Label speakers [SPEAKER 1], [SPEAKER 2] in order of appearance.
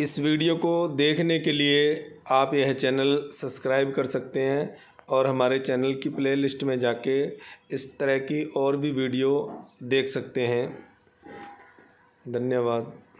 [SPEAKER 1] इस वीडियो को देखने के लिए आप यह चैनल सब्सक्राइब कर सकते हैं और हमारे चैनल की प्लेलिस्ट में जाके इस तरह की और भी वीडियो देख सकते हैं धन्यवाद